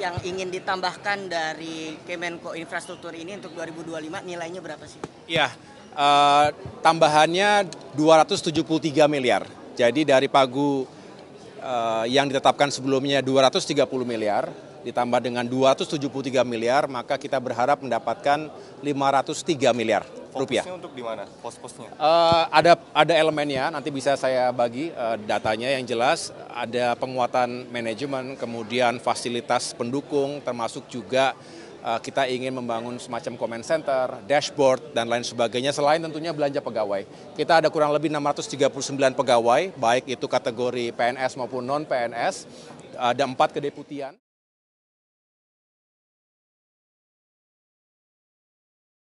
yang ingin ditambahkan dari Kemenko Infrastruktur ini untuk 2025 nilainya berapa sih? Ya, uh, tambahannya 273 miliar. Jadi dari pagu uh, yang ditetapkan sebelumnya 230 miliar ditambah dengan 273 miliar, maka kita berharap mendapatkan 503 miliar. Fokusnya rupiah. untuk di mana pos-posnya? Uh, ada ada elemennya, nanti bisa saya bagi uh, datanya yang jelas. Ada penguatan manajemen, kemudian fasilitas pendukung, termasuk juga uh, kita ingin membangun semacam comment center, dashboard, dan lain sebagainya. Selain tentunya belanja pegawai. Kita ada kurang lebih 639 pegawai, baik itu kategori PNS maupun non-PNS. Ada empat kedeputian.